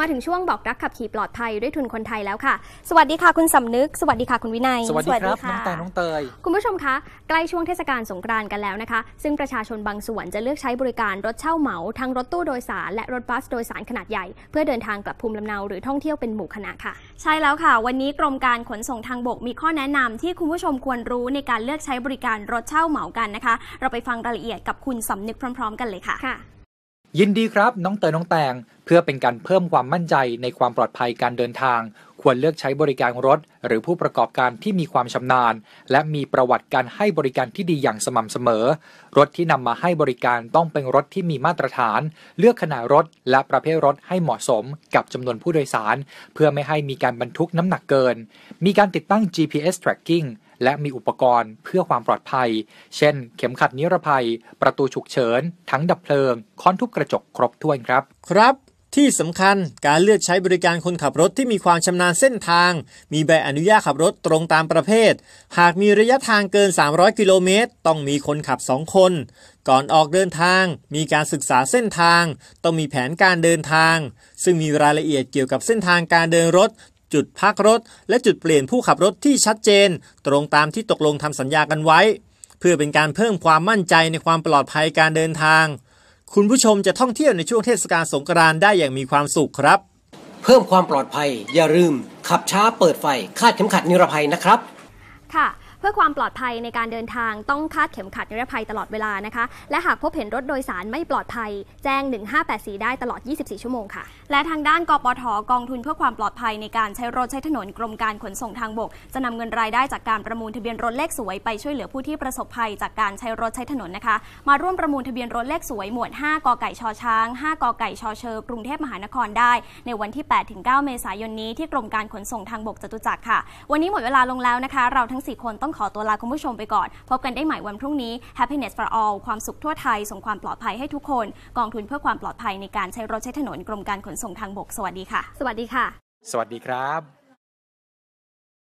มาถึงช่วงบอกรักขับขี่ปลอดภัยด้วยทุนคนไทยแล้วค่ะ สวัสดีค่ะคุณสำนึก สวัสดีค่ะคุณวินัย สวัสดีครับน้องแตน้องเตย คุณผู้ชมคะใกล้ช่วงเทศกาลสงกรานต์กันแล้วนะคะ ซึ่งประชาชนบางส่วนจะเลือกใช้บริการรถเช่าเหมา ทั้งรถตู้โดยสาร และรถบัสโดยสารขนาดใหญ่ เพื่อเดินทางกลับภูมิลำเนาหรือท่องเที่ยวเป็นหมู่คณะค่ะ ใช่แล้วค่ะ วันนี้กรมการขนส่งทางบกมีข้อแนะนำที่คุณผู้ชมควรรู้ในการเลือกใช้บริการรถเช่าเหมากันนะคะ เราไปฟังรายละเอียดกับคุณสำนึกพร้อม ๆ กันเลยค่ะยินดีครับน้องเตยน้องแตงเพื่อเป็นการเพิ่มความมั่นใจในความปลอดภัยการเดินทาง ควรเลือกใช้บริการรถ หรือผู้ประกอบการที่มีความชำนาญ และมีประวัติการให้บริการที่ดีอย่างสม่ำเสมอ รถที่นำมาให้บริการต้องเป็นรถที่มีมาตรฐาน เลือกขนาดรถและประเภทรถให้เหมาะสม กับจำนวนผู้โดยสาร เพื่อไม่ให้มีการบรรทุกน้ำหนักเกิน มีการติดตั้ง GPS tracking และมีอุปกรณ์เพื่อความปลอดภัย เช่นเข็มขัดนิรภัย ประตูฉุกเฉิน ทั้งดับเพลิง ค้อนทุบกระจกครบถ้วนครับ ครับ ที่สำคัญการเลือกใช้บริการคนขับรถที่มีความชำนาญเส้นทาง มีใบอนุญาตขับรถตรงตามประเภท หากมีระยะทางเกิน 300 กิโลเมตร ต้องมีคนขับ 2 คน ก่อนออกเดินทางมีการศึกษาเส้นทาง ต้องมีแผนการเดินทาง ซึ่งมีรายละเอียดเกี่ยวกับเส้นทางการเดินรถจุดพักรถและจุดเปลี่ยนผู้ขับรถที่ชัดเจน ตรงตามที่ตกลงทำสัญญากันไว้ เพื่อเป็นการเพิ่มความมั่นใจในความปลอดภัยการเดินทาง คุณผู้ชมจะท่องเที่ยวในช่วงเทศกาลสงกรานต์ได้อย่างมีความสุขครับ เพิ่มความปลอดภัย อย่าลืม ขับช้าเปิดไฟคาดเข็มขัดนิรภัยนะครับ ค่ะพื่อความปลอดภัยในการเดินทางต้องคาดเข็มขัดนิรภัยตลอดเวลานะคะ และหากพบเห็นรถโดยสารไม่ปลอดภัย แจ้ง 1584 ได้ตลอด 24 ชั่วโมงค่ะและทางด้านกปทกองทุนเพื่อความปลอดภัยในการใช้รถใช้ถนน กรมการขนส่งทางบก จะนำเงินรายได้จากการประมูลทะเบียนรถเลขสวยไปช่วยเหลือผู้ที่ประสบภัยจากการใช้รถใช้ถนนนะคะมาร่วมประมูลทะเบียนรถเลขสวยหมวด 5กไก่ชอช้าง 5กไก่ชอเชอกรุงเทพมหานครได้ ในวันที่ 8-9 เมษายนนี้ที่กรมการขนส่งทางบกจตุจักรค่ะ วันนี้หมดเวลาลงแล้วนะคะ เราทั้ง 4 คนต้ององขอตัวลาคุณผู้ชมไปก่อน พบกันได้ใหม่วันพรุ่งนี้ Happiness for All ความสุขทั่วไทย ส่งความปลอดภัยให้ทุกคน กองทุนเพื่อความปลอดภัยในการใช้รถใช้ถนน กรมการขนส่งทางบก สวัสดีค่ะ สวัสดีค่ะ สวัสดีครับ